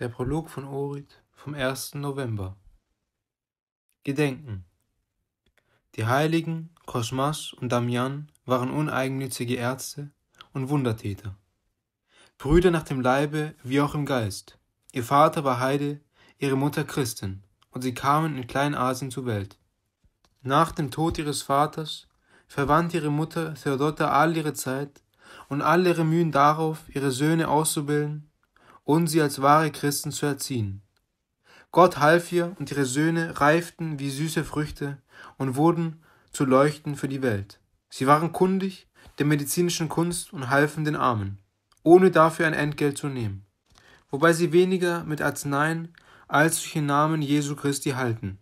Der Prolog von Orit vom 1. November. Gedenken. Die Heiligen Kosmas und Damian waren uneigennützige Ärzte und Wundertäter. Brüder nach dem Leibe wie auch im Geist. Ihr Vater war Heide, ihre Mutter Christin, und sie kamen in Kleinasien zur Welt. Nach dem Tod ihres Vaters verwandte ihre Mutter Theodotta all ihre Zeit und all ihre Mühen darauf, ihre Söhne auszubilden und sie als wahre Christen zu erziehen. Gott half ihr und ihre Söhne reiften wie süße Früchte und wurden zu Leuchten für die Welt. Sie waren kundig der medizinischen Kunst und halfen den Armen, ohne dafür ein Entgelt zu nehmen, wobei sie weniger mit Arzneien als durch den Namen Jesu Christi halten.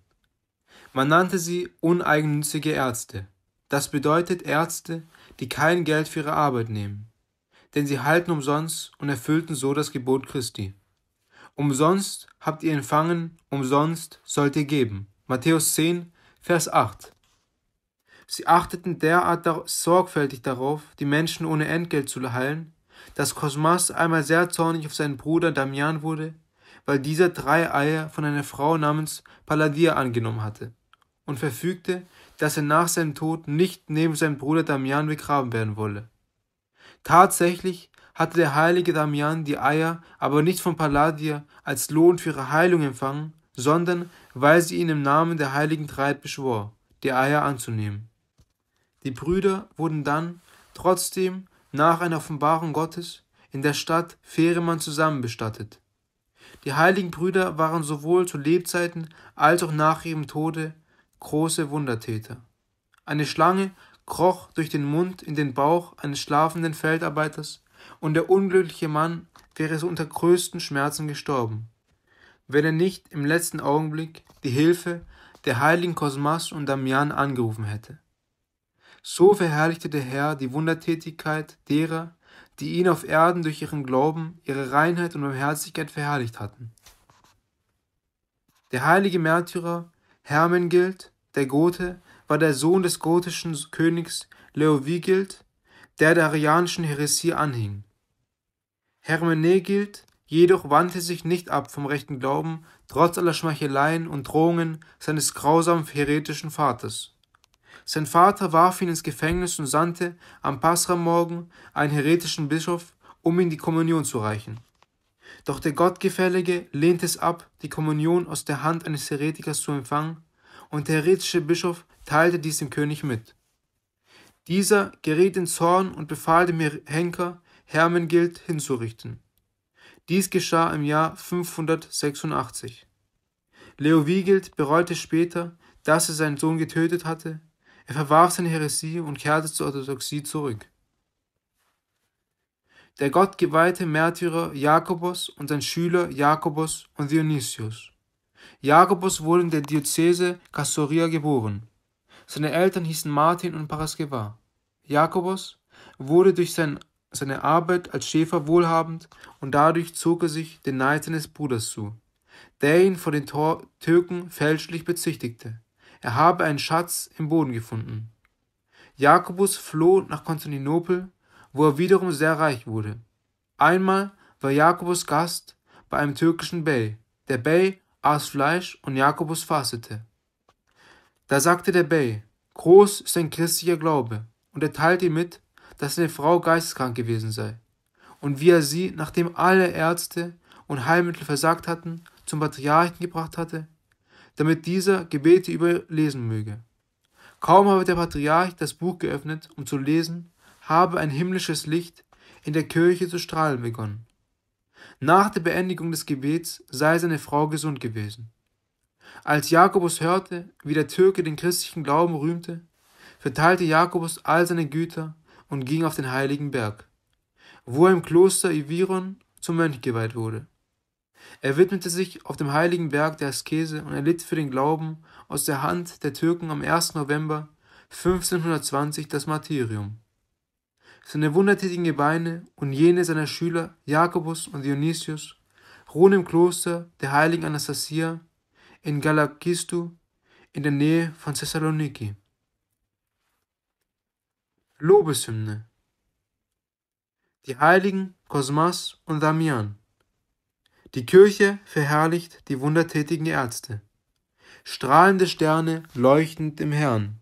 Man nannte sie uneigennützige Ärzte. Das bedeutet Ärzte, die kein Geld für ihre Arbeit nehmen denn sie halten umsonst und erfüllten so das Gebot Christi. Umsonst habt ihr empfangen, umsonst sollt ihr geben. Matthäus 10, Vers 8. Sie achteten derart sorgfältig darauf, die Menschen ohne Entgelt zu heilen, dass Cosmas einmal sehr zornig auf seinen Bruder Damian wurde, weil dieser drei Eier von einer Frau namens Palladia angenommen hatte und verfügte, dass er nach seinem Tod nicht neben seinem Bruder Damian begraben werden wolle. Tatsächlich hatte der heilige Damian die Eier aber nicht von Palladier als Lohn für ihre Heilung empfangen, sondern weil sie ihn im Namen der heiligen Dreit beschwor, die Eier anzunehmen. Die Brüder wurden dann trotzdem nach einer Offenbarung Gottes in der Stadt Feremann zusammenbestattet. Die heiligen Brüder waren sowohl zu Lebzeiten als auch nach ihrem Tode große Wundertäter. Eine Schlange kroch durch den Mund in den Bauch eines schlafenden Feldarbeiters, und der unglückliche Mann wäre so unter größten Schmerzen gestorben, wenn er nicht im letzten Augenblick die Hilfe der heiligen Kosmas und Damian angerufen hätte. So verherrlichte der Herr die Wundertätigkeit derer, die ihn auf Erden durch ihren Glauben, ihre Reinheit und Barmherzigkeit verherrlicht hatten. Der heilige Märtyrer Hermengild, der Gote, war der Sohn des gotischen Königs Leovigild, der der arianischen Häresie anhing. Hermenegild jedoch wandte sich nicht ab vom rechten Glauben, trotz aller Schmeicheleien und Drohungen seines grausamen heretischen Vaters. Sein Vater warf ihn ins Gefängnis und sandte am pascha einen heretischen Bischof, um ihm die Kommunion zu reichen. Doch der Gottgefällige lehnte es ab, die Kommunion aus der Hand eines Heretikers zu empfangen, und der heretische Bischof teilte dies dem König mit. Dieser geriet in Zorn und befahl dem Henker, Hermengild hinzurichten. Dies geschah im Jahr 586. Leovigild bereute später, dass er seinen Sohn getötet hatte, er verwarf seine Heresie und kehrte zur Orthodoxie zurück. Der gottgeweihte Märtyrer Jakobus und sein Schüler Jakobus und Dionysius. Jakobus wurde in der Diözese Cassoria geboren. Seine Eltern hießen Martin und Paraskeva. Jakobus wurde durch sein, seine Arbeit als Schäfer wohlhabend und dadurch zog er sich den Neid seines Bruders zu, der ihn vor den Tor Türken fälschlich bezichtigte. Er habe einen Schatz im Boden gefunden. Jakobus floh nach Konstantinopel, wo er wiederum sehr reich wurde. Einmal war Jakobus Gast bei einem türkischen Bey. Der Bey aß Fleisch und Jakobus fastete. Da sagte der Bey, groß ist ein christlicher Glaube, und er teilte ihm mit, dass seine Frau geisteskrank gewesen sei, und wie er sie, nachdem alle Ärzte und Heilmittel versagt hatten, zum Patriarchen gebracht hatte, damit dieser Gebete überlesen möge. Kaum habe der Patriarch das Buch geöffnet, um zu lesen, habe ein himmlisches Licht in der Kirche zu strahlen begonnen. Nach der Beendigung des Gebets sei seine Frau gesund gewesen. Als Jakobus hörte, wie der Türke den christlichen Glauben rühmte, verteilte Jakobus all seine Güter und ging auf den heiligen Berg, wo er im Kloster Iviron zum Mönch geweiht wurde. Er widmete sich auf dem heiligen Berg der Askese und erlitt für den Glauben aus der Hand der Türken am 1. November 1520 das Martyrium. Seine wundertätigen Gebeine und jene seiner Schüler Jakobus und Dionysius ruhen im Kloster der heiligen Anastasia in Galakistu in der Nähe von Thessaloniki. Lobeshymne. Die Heiligen Kosmas und Damian. Die Kirche verherrlicht die wundertätigen Ärzte. Strahlende Sterne leuchtend im Herrn.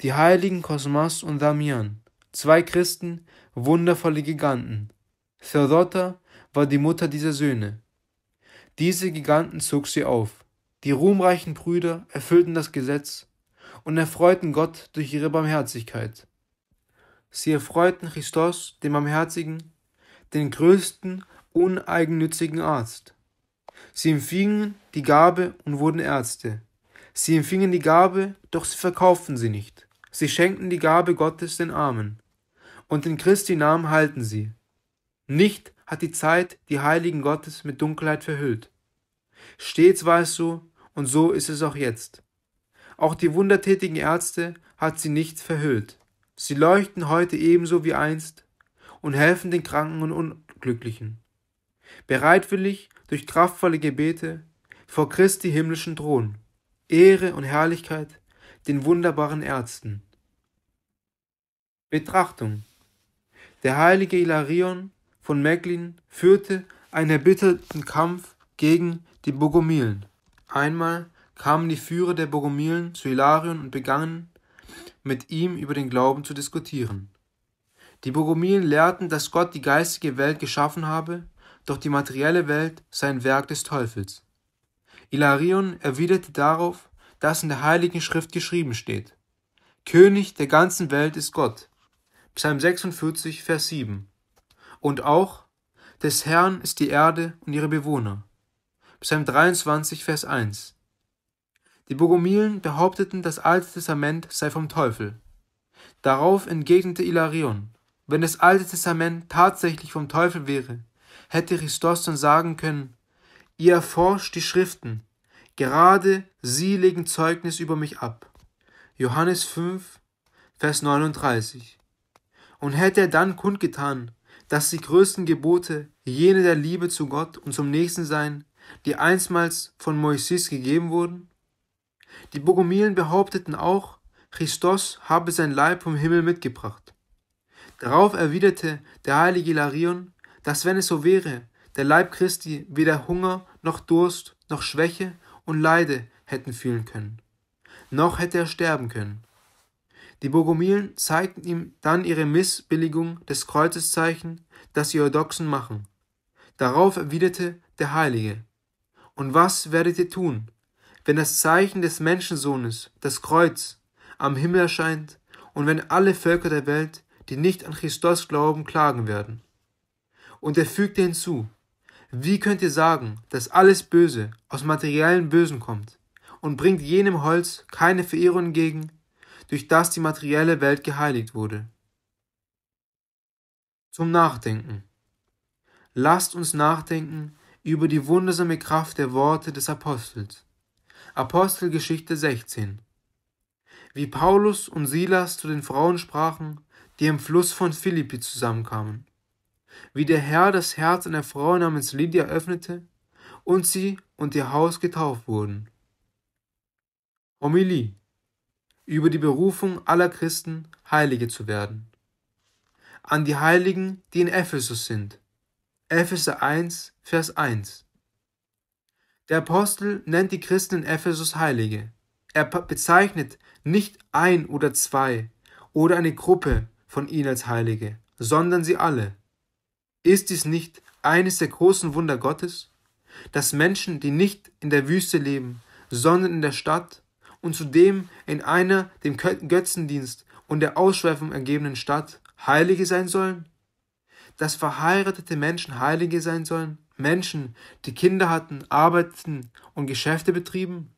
Die Heiligen Kosmas und Damian. Zwei Christen, wundervolle Giganten. Theodota war die Mutter dieser Söhne. Diese Giganten zog sie auf. Die ruhmreichen Brüder erfüllten das Gesetz und erfreuten Gott durch ihre Barmherzigkeit. Sie erfreuten Christus, den Barmherzigen, den größten uneigennützigen Arzt. Sie empfingen die Gabe und wurden Ärzte. Sie empfingen die Gabe, doch sie verkauften sie nicht. Sie schenkten die Gabe Gottes den Armen. Und in Christi Namen halten sie. Nicht hat die Zeit die Heiligen Gottes mit Dunkelheit verhüllt. Stets war es so und so ist es auch jetzt. Auch die wundertätigen Ärzte hat sie nicht verhüllt. Sie leuchten heute ebenso wie einst und helfen den Kranken und Unglücklichen. Bereitwillig durch kraftvolle Gebete vor Christi himmlischen Thron. Ehre und Herrlichkeit den wunderbaren Ärzten. Betrachtung. Der heilige Hilarion von Mecklin führte einen erbitterten Kampf gegen die Bogomilen. Einmal kamen die Führer der Bogomilen zu Hilarion und begannen mit ihm über den Glauben zu diskutieren. Die Bogomilen lehrten, dass Gott die geistige Welt geschaffen habe, doch die materielle Welt sei ein Werk des Teufels. Hilarion erwiderte darauf, dass in der Heiligen Schrift geschrieben steht: König der ganzen Welt ist Gott. Psalm 46, Vers 7. Und auch des Herrn ist die Erde und ihre Bewohner. Psalm 23, Vers 1. Die Bogomilen behaupteten, das Alte Testament sei vom Teufel. Darauf entgegnete Ilarion, wenn das Alte Testament tatsächlich vom Teufel wäre, hätte Christos dann sagen können, ihr erforscht die Schriften, gerade sie legen Zeugnis über mich ab. Johannes 5, Vers 39. Und hätte er dann kundgetan, dass die größten Gebote, jene der Liebe zu Gott und zum Nächsten sein, die einstmals von Moises gegeben wurden? Die Bogomilen behaupteten auch, Christos habe sein Leib vom Himmel mitgebracht. Darauf erwiderte der heilige Larion, dass wenn es so wäre, der Leib Christi weder Hunger noch Durst noch Schwäche und Leide hätten fühlen können, noch hätte er sterben können. Die Bogomilen zeigten ihm dann ihre Missbilligung des Kreuzeszeichen, das die Eudoxen machen. Darauf erwiderte der Heilige, und was werdet ihr tun, wenn das Zeichen des Menschensohnes, das Kreuz, am Himmel erscheint und wenn alle Völker der Welt, die nicht an Christus glauben, klagen werden? Und er fügte hinzu, wie könnt ihr sagen, dass alles Böse aus materiellen Bösen kommt und bringt jenem Holz keine Verehrung entgegen, durch das die materielle Welt geheiligt wurde? Zum Nachdenken. Lasst uns nachdenken über die wundersame Kraft der Worte des Apostels. Apostelgeschichte 16. Wie Paulus und Silas zu den Frauen sprachen, die im Fluss von Philippi zusammenkamen. Wie der Herr das Herz einer Frau namens Lydia öffnete und sie und ihr Haus getauft wurden. Homilie über die Berufung aller Christen, Heilige zu werden. An die Heiligen, die in Ephesus sind. Epheser 1, Vers 1. Der Apostel nennt die Christen in Ephesus Heilige. Er bezeichnet nicht ein oder zwei oder eine Gruppe von ihnen als Heilige, sondern sie alle. Ist dies nicht eines der großen Wunder Gottes, dass Menschen, die nicht in der Wüste leben, sondern in der Stadt und zudem in einer dem Götzendienst und der Ausschweifung ergebenen Stadt Heilige sein sollen? Dass verheiratete Menschen Heilige sein sollen? Menschen, die Kinder hatten, arbeiteten und Geschäfte betrieben?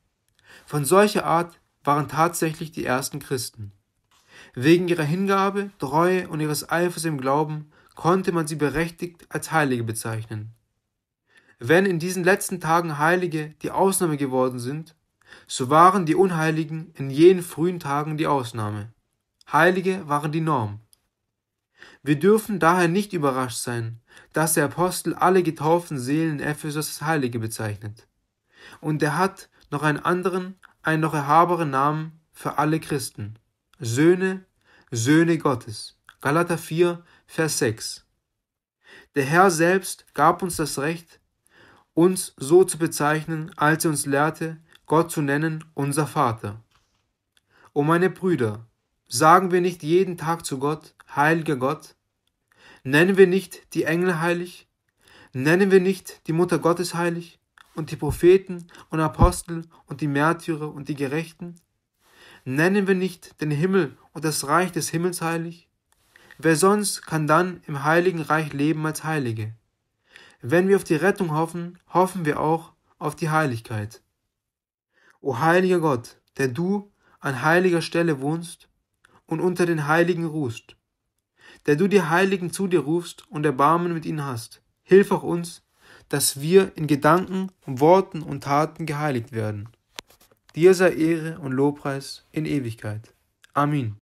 Von solcher Art waren tatsächlich die ersten Christen. Wegen ihrer Hingabe, Treue und ihres Eifers im Glauben konnte man sie berechtigt als Heilige bezeichnen. Wenn in diesen letzten Tagen Heilige die Ausnahme geworden sind, so waren die Unheiligen in jenen frühen Tagen die Ausnahme. Heilige waren die Norm. Wir dürfen daher nicht überrascht sein, dass der Apostel alle getauften Seelen in Ephesus als Heilige bezeichnet. Und er hat noch einen anderen, einen noch erhaberen Namen für alle Christen. Söhne, Söhne Gottes. Galater 4, Vers 6. Der Herr selbst gab uns das Recht, uns so zu bezeichnen, als er uns lehrte, Gott zu nennen, unser Vater. O meine Brüder, sagen wir nicht jeden Tag zu Gott, heiliger Gott? Nennen wir nicht die Engel heilig? Nennen wir nicht die Mutter Gottes heilig und die Propheten und Apostel und die Märtyrer und die Gerechten? Nennen wir nicht den Himmel und das Reich des Himmels heilig? Wer sonst kann dann im heiligen Reich leben als Heilige? Wenn wir auf die Rettung hoffen, hoffen wir auch auf die Heiligkeit. O heiliger Gott, der du an heiliger Stelle wohnst und unter den Heiligen ruhst, der du die Heiligen zu dir rufst und Erbarmen mit ihnen hast. Hilf auch uns, dass wir in Gedanken, Worten und Taten geheiligt werden. Dir sei Ehre und Lobpreis in Ewigkeit. Amen.